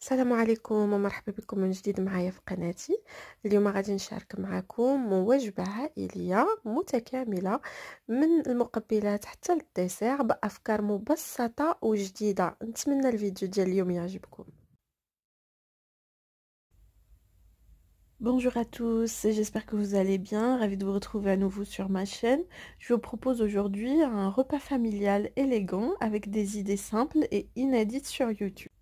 السلام عليكم ومرحبا بكم من جديد معايا في قناتي اليوم غادي نشارك معكم وجبة عائلية متكاملة من المقبلات حتى للديسير بأفكار مبسطة وجديدة نتمنى الفيديو ديال اليوم يعجبكم Bonjour à tous, j'espère que vous allez bien, ravie de vous retrouver à nouveau sur ma chaîne. Je vous propose aujourd'hui un repas familial élégant avec des idées simples et inédites sur YouTube.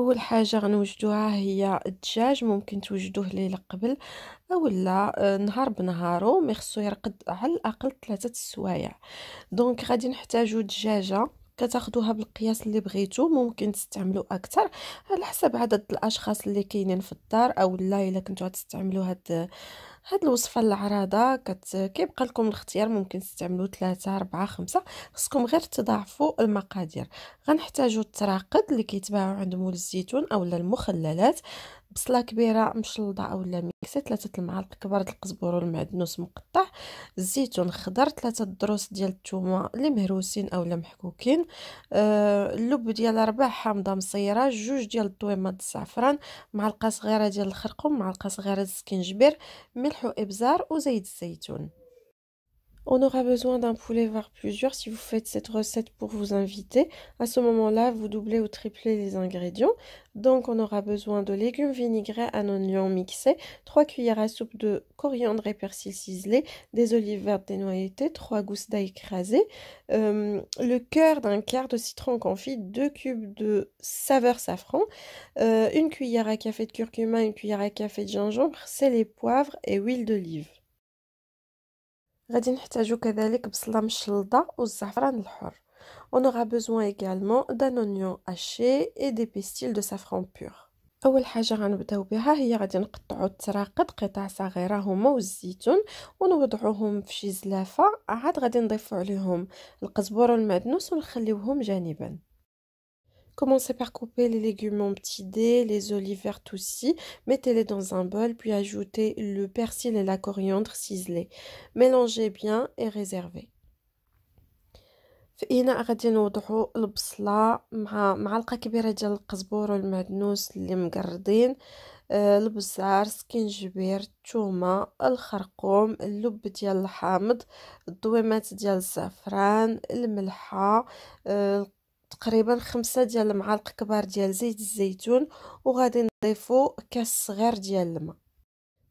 اول حاجه غنوجدوها هي الدجاج ممكن توجدوه ليله قبل اولا آه، نهار بنهارو مي خصو يرقد على الاقل ثلاثه السوايع دونك غادي نحتاجو دجاجه كتاخدوها بالقياس اللي بغيتو ممكن تستعملو اكثر على حسب عدد الاشخاص اللي كاينين في الدار او لا الا كنتو غتستعملو هاد هاد الوصفه العراضه كت... كيبقى لكم الاختيار ممكن تستعملوا 3 4 5 خصكم غير تضاعفوا المقادير غنحتاجوا التراقد اللي كيتباعوا عند مول الزيتون اولا المخللات بصله كبيره مشلضه اولا ميكسه ثلاثه المعالق كبار القزبر والمعدنوس مقطع الزيتون خضر ثلاثه دروس ديال الثومه اللي مهروسين اولا محكوكين آه اللب ديال ربع حامضه مصيره جوج ديال الطويمات الزعفران معلقه صغيره ديال الخرقوم معلقه صغيره السكنجبير ملح وابزار وزيت الزيتون On aura besoin d'un poulet, voire plusieurs, si vous faites cette recette pour vous inviter. À ce moment-là, vous doublez ou triplez les ingrédients. Donc, on aura besoin de légumes vinaigrés, un oignon mixé, 3 cuillères à soupe de coriandre et persil ciselé, des olives vertes dénoyautées, trois gousses d'ail écrasées, euh, le cœur d'un quart de citron confit, deux cubes de saveur safran, euh, une cuillère à café de curcuma, une cuillère à café de gingembre, sel et poivre et huile d'olive. غادي نحتاجو كذلك بصله مشلضه والزعفران الحر on aura besoin également d'un oignon haché et des pistils de safran pur اول حاجه غنبداو بها هي غادي نقطعو التراقد قطع صغيره هما والزيتون ونوضعوهم في شي زلافه عاد غادي نضيفو عليهم القزبر والمعدنوس ونخليوهم جانبا Commencez par couper les légumes en petits dés, les olives vertes aussi. Mettez-les dans un bol, puis ajoutez le persil et la coriandre ciselée. Mélangez bien et réservez. في اناء غادي نوضعو البصله مع معلقة كبيرة ديال القزبور والمعدنوس اللي مقردين البزار سكينجبير الثومه الخرقوم اللب ديال الحامض الضويمات ديال الزعفران الملحه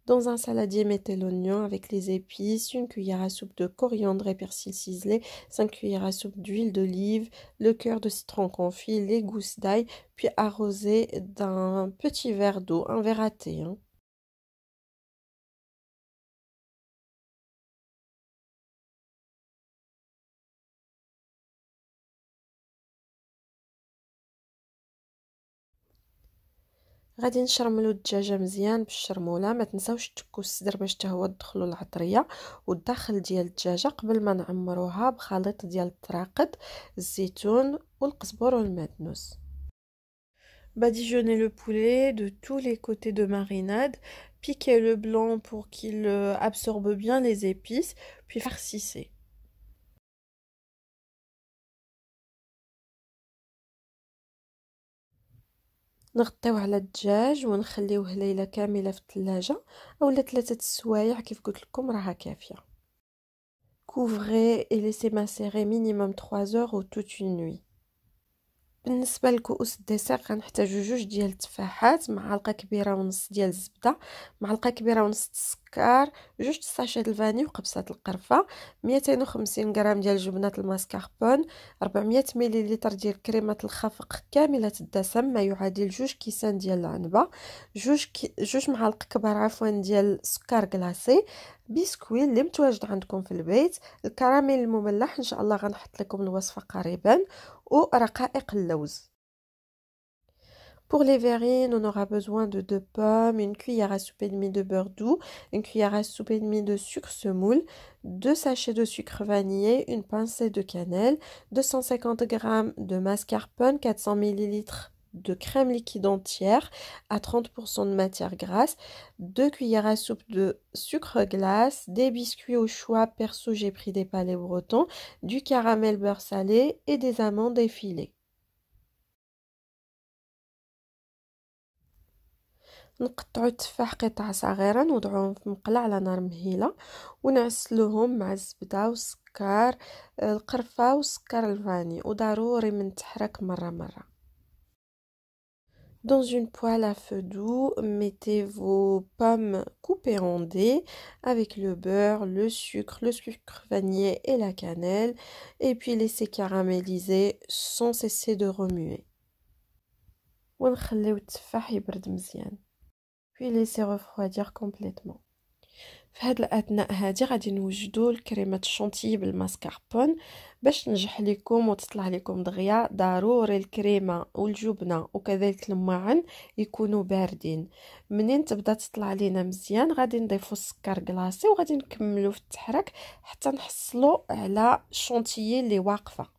dans un saladier, mettez l'oignon avec les épices, une cuillère à soupe de coriandre et persil ciselé, 5 cuillères à soupe d'huile d'olive, le cœur de citron confit, les gousses d'ail, puis arrosez d'un petit verre d'eau, un verre à thé. Hein. غادي نشرملو الدجاجه مزيان بالشرموله ما تنساوش تكو الصدر باش حتى هو تدخلوا العطريه والداخل ديال الدجاجه قبل ما نعمروها بخليط ديال التراقد الزيتون والقزبر والمعدنوس Badigeonnez le poulet de tous les côtés de marinade, piquez le blanc pour qu'il euh, absorbe bien les épices, puis farcissez. نغطيوه على الدجاج ونخليوه ليله كامله في الثلاجه اولا ثلاثه السوايع كيف قلت لكم راها كافيه كوفري اي ليسي ماسيري مينيموم 3 اور او توت اون نوي بالنسبه لكؤوس الديسير غنحتاجو جوج ديال التفاحات معلقه كبيره ونص ديال الزبده معلقه كبيره ونص السكر جوج ديال الفاني وقبصه القرفه 250 غرام ديال جبنه الماسكاربون 400 مليلتر ديال كريمه الخفق كامله الدسم ما يعادل جوج كيسان ديال العنبه جوج كي جوج معالق كبار عفوا ديال سكر كلاصي بسكوي اللي متواجد عندكم في البيت الكراميل المملح ان شاء الله غنحط لكم الوصفه قريبا ورقائق اللوز Pour les verrines, on aura besoin de deux pommes, une cuillère à soupe et demie de beurre doux, une cuillère à soupe et demie de sucre semoule, deux sachets de sucre vanillé, une pincée de cannelle, 250 g de mascarpone, 400 ml de crème liquide entière à 30% de matière grasse, deux cuillères à soupe de sucre glace, des biscuits au choix, perso j'ai pris des palais bretons, du caramel beurre salé et des amandes effilées. نقطعو التفاح قطع صغيرة نوضعوهم في مقلة على نار مهيلة ونعسلوهم مع الزبدة والسكر القرفة والسكر الفاني وضروري من التحرك مرة مرة Dans une poêle à feu doux, mettez vos pommes coupées en dés avec le beurre, le sucre, le sucre vanillé et la cannelle et puis laissez caraméliser sans cesser de remuer. ونخليو التفاح يبرد مزيان puis laissez refroidir complètement في هاد الاثناء هادي غادي نوجدوا الكريمه الشونتيي بالماسكاربون باش نجح لكم وتطلع لكم دغيا ضروري الكريمه والجبنه وكذلك الماعن يكونوا باردين منين تبدا تطلع لينا مزيان غادي نضيفوا السكر كلاصي وغادي نكملوا في التحرك حتى نحصلوا على الشونتيي اللي واقفه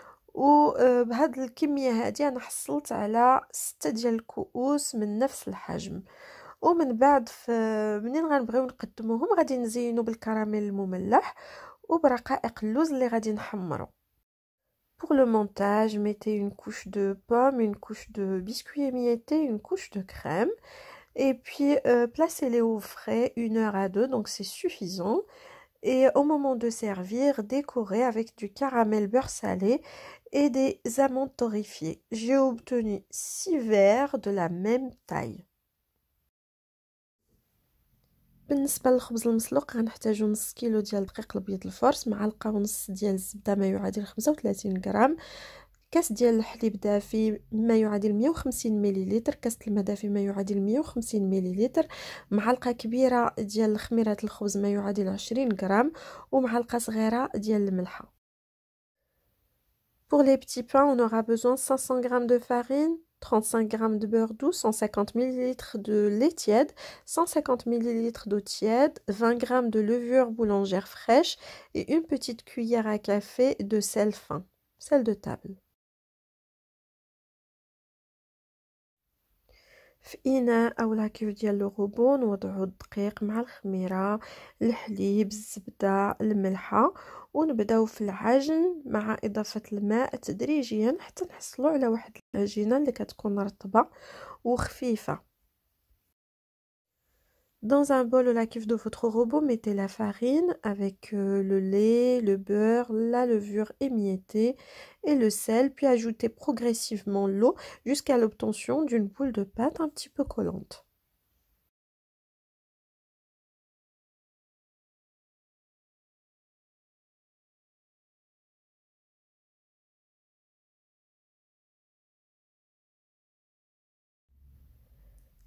وبهاد الكمية هادي أنا حصلت على ستة ديال الكؤوس من نفس الحجم ومن بعد في منين غنبغيو نقدموهم غادي نزينو بالكراميل المملح وبرقائق اللوز اللي غادي نحمرو Pour le montage, mettez une couche de pomme, une couche de biscuit émietté, une couche de crème. Et puis, euh, placez-les au frais une heure à deux, donc c'est suffisant. et au moment de servir, décorer avec du caramel beurre salé et des amandes torréfiées. J'ai obtenu 6 verres de la même taille. بالنسبه للخبز المسلوق غنحتاجو نص كيلو de الدقيق الابيض الفرص معلقه ونص ديال الزبده ما يعادل 35 غرام كاس ديال الحليب دافي ما يعادل 150 مليلتر كاس الماء دافي ما يعادل 150 مليلتر معلقه كبيره ديال خميره الخبز ما يعادل 20 غرام ومعلقه صغيره ديال الملحه Pour les petits pains, on aura besoin 500 g de farine, 35 g de beurre doux, 150 ml de lait tiède, 150 ml d'eau tiède, 20 g de levure boulangère fraîche et une petite cuillère à café de sel fin, sel de table. في اناء او لاكيف ديال لوغوبو نوضعو الدقيق مع الخميره الحليب الزبده الملحه ونبداو في العجن مع اضافه الماء تدريجيا حتى نحصلو على واحد العجينه اللي كتكون رطبه وخفيفه Dans un bol au cuve de votre robot, mettez la farine avec euh, le lait, le beurre, la levure émiettée et le sel, puis ajoutez progressivement l'eau jusqu'à l'obtention d'une boule de pâte un petit peu collante.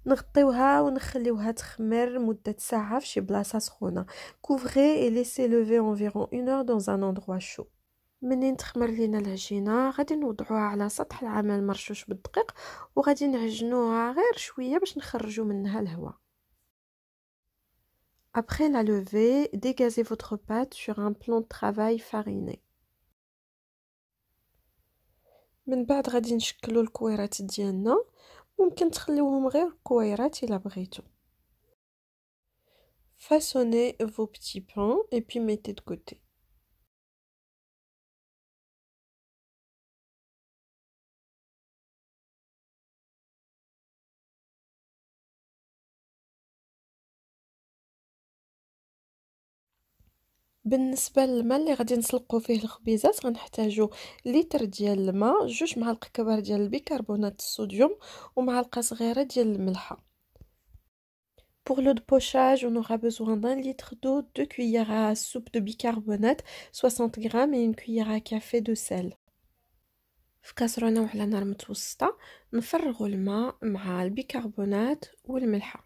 نغطيوها ونخليوها تخمر مده ساعه في شي بلاصه سخونه كوفغي اي ليسي لوفي أونفيغون اون اور دون ان أوندغوا شو منين تخمر لينا العجينه غادي نوضعوها على سطح العمل مرشوش بالدقيق وغادي نعجنوها غير شويه باش نخرجو منها الهواء Après la levée, dégazez votre pâte sur un plan de travail fariné. من بعد غادي نشكلو الكويرات ديالنا ممكن تخليوهم غير كويرات الا بغيتو façonnez vos petits pains et puis mettez de côté بالنسبه للماء اللي غادي نسلقوا فيه الخبيزات غنحتاجوا لتر ديال الماء جوج معالق كبار ديال البيكربونات الصوديوم ومعلقه صغيره ديال الملحه Pour l'eau de pochage, on aura besoin d'un litre d'eau, deux cuillères à soupe de bicarbonate, 60 g et une cuillère à café de sel. في كاسرونه وعلى نار متوسطه نفرغوا bicarbonate ou le melha.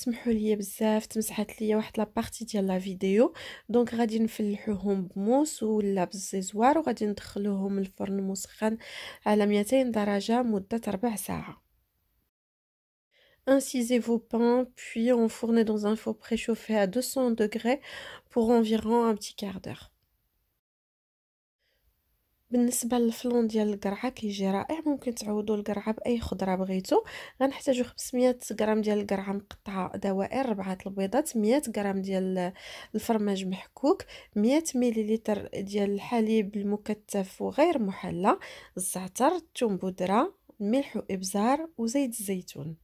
سمحوا لي بزاف تمسحت لي واحد لا بارتي ديال لا فيديو دونك غادي نفلحوهم بموس ولا بالزيزوار وغادي ندخلوهم الفرن مسخن على 200 درجه مده ربع ساعه Incisez vos pains, puis enfournez dans un four préchauffé à 200 degrés pour environ un petit quart d'heure. بالنسبه للفلون ديال القرعه كيجي رائع ممكن تعوضوا القرعه باي خضره بغيتو غنحتاجو 500 غرام ديال القرعه مقطعه دوائر ربعه البيضات 100 غرام ديال الفرماج محكوك 100 مليلتر ديال الحليب المكثف وغير محلى الزعتر الثوم بودره ملح وابزار وزيت الزيتون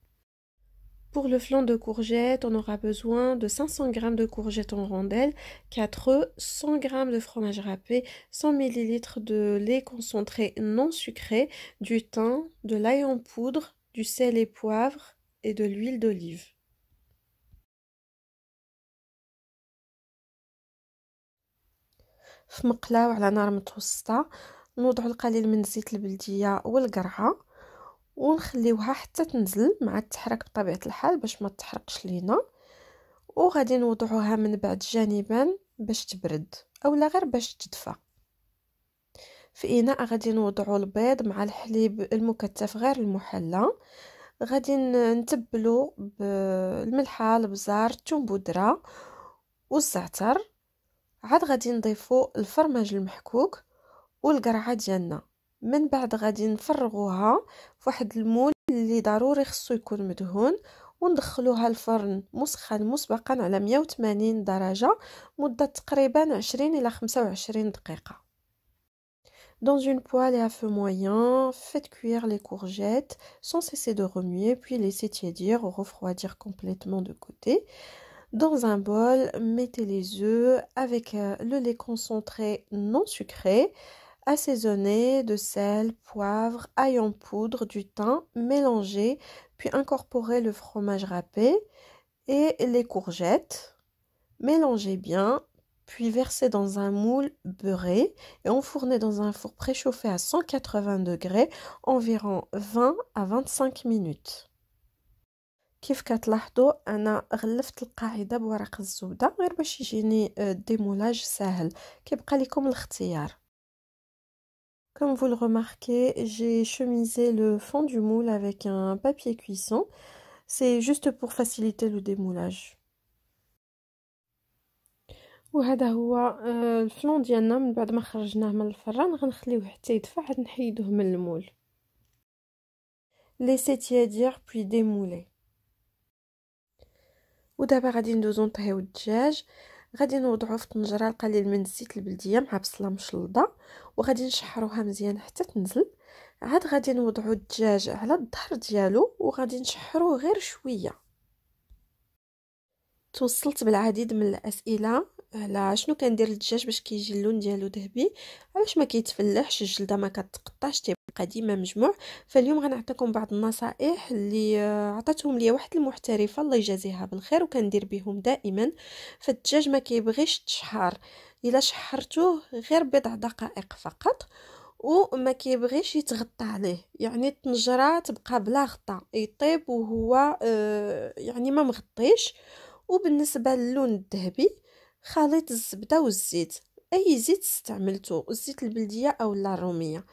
Pour le flan de courgettes, on aura besoin de 500 g de courgettes en rondelles, 4 œufs, 100 g de fromage râpé, 100 ml de lait concentré non sucré, du thym, de l'ail en poudre, du sel et poivre et de l'huile d'olive. ونخليوها حتى تنزل مع التحرك بطبيعه الحال باش ما تحرقش لينا وغادي نوضعوها من بعد جانبا باش تبرد اولا غير باش تدفى في اناء غادي نوضعو البيض مع الحليب المكثف غير المحلى غادي نتبلو بالملحه البزار الثوم بودره والزعتر عاد غادي نضيفو الفرماج المحكوك والقرعه ديالنا من بعد غادي نفرغوها فواحد المول اللي ضروري خصو يكون مدهون وندخلوها الفرن مسخن مسبقا على 180 درجة مدة تقريبا 20 إلى 25 دقيقة Dans une poêle à feu moyen, faites cuire les courgettes sans cesser de remuer, puis laissez tiédir ou refroidir complètement de côté. Dans un bol, mettez les œufs avec euh, le lait concentré non sucré, assaisonner de sel, poivre, ail en poudre, du thym, mélanger, puis incorporer le fromage râpé et les courgettes. Mélangez bien, puis verser dans un moule beurré et enfourner dans un four préchauffé à 180 degrés environ 20 à 25 minutes. كيف كتلاحظوا انا غلفت القاعده بورق الزبده غير باش يجيني ديمولاج سهل كيبقى لكم الاختيار comme vous le remarquez, j'ai chemisé le fond du moule avec un papier cuisson. C'est juste pour faciliter le démoulage. وهذا هو الفلون ديالنا من بعد ما خرجناه من الفران غنخليوه حتى يدفع عاد نحيدوه من المول laisser tiédir puis démouler ودابا غادي ندوزو نطهيو الدجاج غادي نوضعو في طنجره القليل من الزيت البلديه مع بصله مشلضه وغادي نشحروها مزيان حتى تنزل عاد غادي نوضعو الدجاج على الظهر ديالو وغادي نشحروه غير شويه توصلت بالعديد من الاسئله على آه، شنو كندير للدجاج باش كيجي اللون ديالو ذهبي علاش ما كيتفلحش الجلده ما كتقطعش تيبقى ديما مجموع فاليوم غنعطيكم بعض النصائح اللي آه، عطاتهم ليا واحد المحترفه الله يجازيها بالخير وكندير بهم دائما فالدجاج ما كيبغيش تشحر الا شحرتوه غير بضع دقائق فقط وما كيبغيش يتغطى عليه يعني الطنجره تبقى بلا غطاء يطيب وهو آه، يعني ما مغطيش وبالنسبه للون الذهبي خليط الزبده والزيت اي زيت استعملته الزيت البلديه او الروميه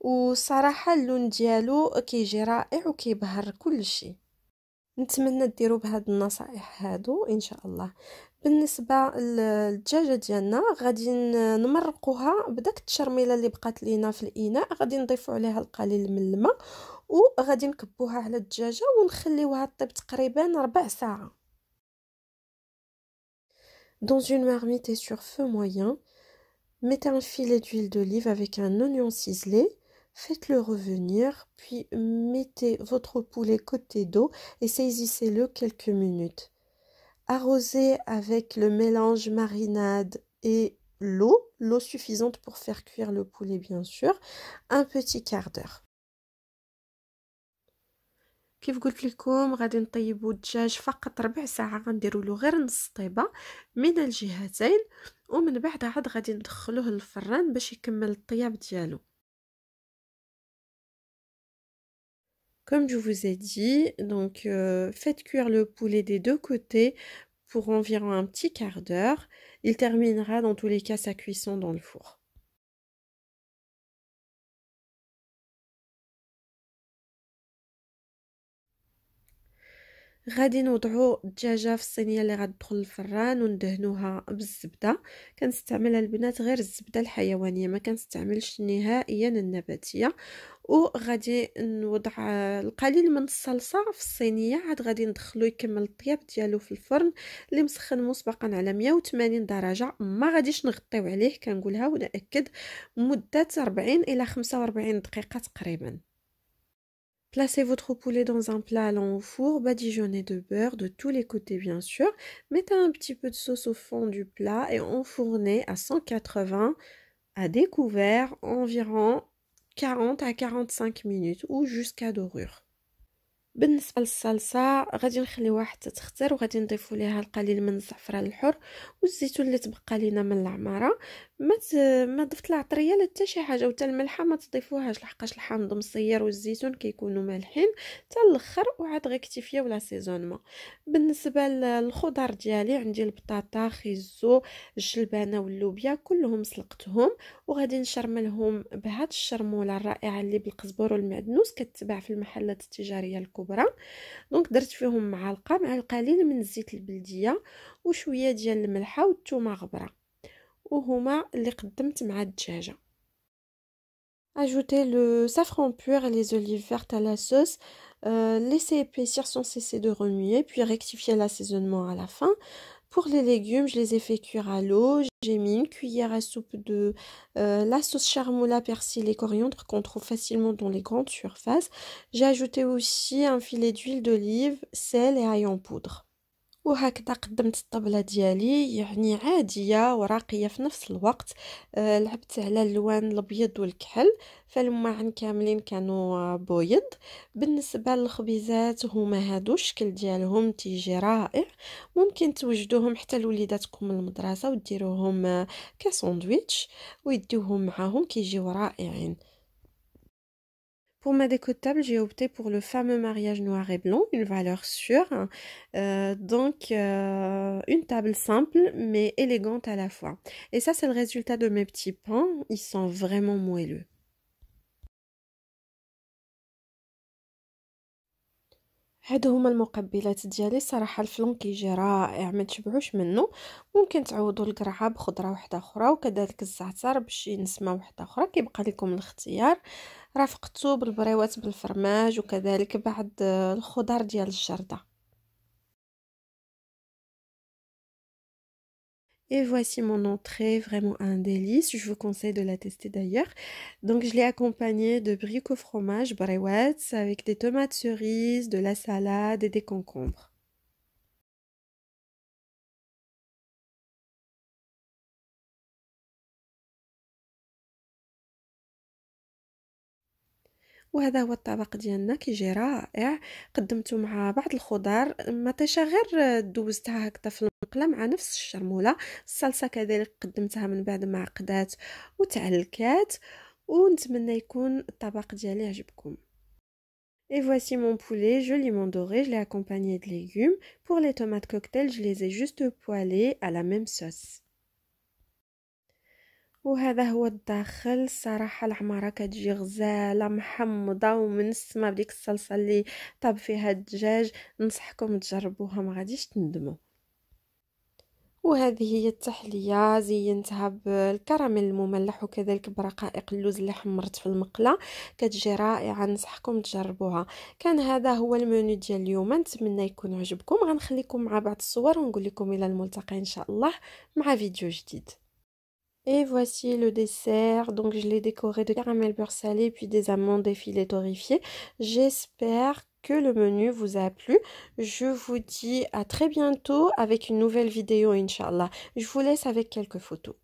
وصراحه اللون ديالو كيجي رائع وكيبهر كل شيء نتمنى ديروا بهاد النصائح هادو ان شاء الله بالنسبه للدجاجه ديالنا غادي نمرقوها بداك التشرميله اللي بقات لينا في الاناء غادي نضيفوا عليها القليل من الماء وغادي نكبوها على الدجاجه ونخليوها طيب تقريبا ربع ساعه Dans une marmite et sur feu moyen, mettez un filet d'huile d'olive avec un oignon ciselé, faites-le revenir, puis mettez votre poulet côté d'eau et saisissez-le quelques minutes. Arrosez avec le mélange marinade et l'eau, l'eau suffisante pour faire cuire le poulet bien sûr, un petit quart d'heure. كيف قلت لكم غادي نطيبوا الدجاج فقط ربع ساعه غنديروا له غير نص طيبه من الجهتين ومن بعد عاد غادي ندخلوه للفران باش يكمل الطياب ديالو Comme je vous ai dit, donc euh, faites cuire le poulet des deux côtés pour environ un petit quart d'heure. Il terminera dans tous les cas sa cuisson dans le four. غادي نوضعو الدجاجه في الصينيه اللي غدخل الفران وندهنوها بالزبده كنستعملها البنات غير الزبده الحيوانيه ما كنستعملش نهائيا النباتيه وغادي نوضع القليل من الصلصه في الصينيه عاد غادي ندخلو يكمل الطياب ديالو في الفرن اللي مسخن مسبقا على 180 درجه ما غاديش نغطيو عليه كنقولها ونأكد مده 40 الى 45 دقيقه تقريبا Placez votre poulet dans un plat allant au four, badigeonnez de beurre de tous les côtés bien sûr, mettez un petit peu de sauce au fond du plat et enfournez à 180 à découvert environ 40 à 45 minutes ou jusqu'à dorure. بالنسبة للصلصة غادي نخليوها حتى تختار وغادي نضيفو ليها القليل من الزعفران الحر والزيتون اللي تبقى لينا من ما ما ضفت العطريه لا حتى شي حاجه وحتى الملحه ما تضيفوهاش لحقاش الحامض مصير والزيتون كيكونوا مالحين حتى الاخر وعاد غير كتفيه ولا سيزونمون بالنسبه للخضر ديالي عندي البطاطا خيزو الجلبانه واللوبيا كلهم سلقتهم وغادي نشرملهم بهاد الشرموله الرائعه اللي بالقزبر والمعدنوس كتباع في المحلات التجاريه الكبرى دونك درت فيهم معلقه مع القليل من الزيت البلديه وشويه ديال الملحه والثومه غبره وهما Ajoutez le safran pur et les olives vertes à la sauce. Euh, laissez épaissir sans cesser de remuer, puis rectifier l'assaisonnement à la fin. Pour les légumes, je les ai fait cuire à l'eau. J'ai mis une cuillère à soupe de euh, la sauce charmoula, persil et coriandre qu'on trouve facilement dans les grandes surfaces. J'ai ajouté aussi un filet d'huile d'olive, sel et ail en poudre. وهكذا قدمت الطبلة ديالي يعني عادية وراقية في نفس الوقت أه لعبت على اللوان الابيض والكحل فالماعن كاملين كانوا بيض بالنسبة للخبيزات هما هادو الشكل ديالهم تيجي رائع ممكن توجدوهم حتى لوليداتكم المدرسة وديروهم كساندويتش ويديوهم معاهم كيجيو رائعين Pour ma déco de table, j'ai opté pour le fameux mariage noir et blanc, une valeur sûre. Euh, donc, euh, une table simple mais élégante à la fois. Et ça, c'est le résultat de mes petits pains. Ils sont vraiment moelleux. هادو هما المقبلات ديالي صراحة الفلون كيجي رائع ما تشبعوش منه ممكن تعوضوا القرعه بخضره واحده اخرى وكذلك الزعتر باش نسمه واحده اخرى كيبقى لكم الاختيار et voici mon entrée, vraiment un délice. Je vous conseille de la tester d'ailleurs. Donc, je l'ai accompagnée de briques au fromage, brewets, avec des tomates cerises, de la salade et des concombres. وهذا هو الطبق ديالنا كيجي رائع قدمته مع بعض الخضار مطيشه غير دوزتها هكذا في المقله مع نفس الشرموله الصلصه كذلك قدمتها من بعد ما عقدات وتعلكات ونتمنى يكون الطبق ديالي عجبكم Et voici mon poulet joliment doré, je l'ai accompagné de légumes. Pour les tomates cocktail, je les ai juste poêlées à la même sauce. وهذا هو الداخل صراحة العمارة كتجي غزالة محمضة ومن السما بديك الصلصة اللي طاب فيها الدجاج نصحكم تجربوها ما غاديش تندموا وهذه هي التحلية زينتها بالكراميل المملح وكذلك برقائق اللوز اللي حمرت في المقلة كتجي رائعة نصحكم تجربوها كان هذا هو المنيو ديال اليوم نتمنى يكون عجبكم غنخليكم مع بعض الصور ونقول لكم الى الملتقى ان شاء الله مع فيديو جديد Et voici le dessert. Donc je l'ai décoré de caramel beurre salé puis des amandes et filets J'espère que le menu vous a plu. Je vous dis à très bientôt avec une nouvelle vidéo, Inch'Allah. Je vous laisse avec quelques photos.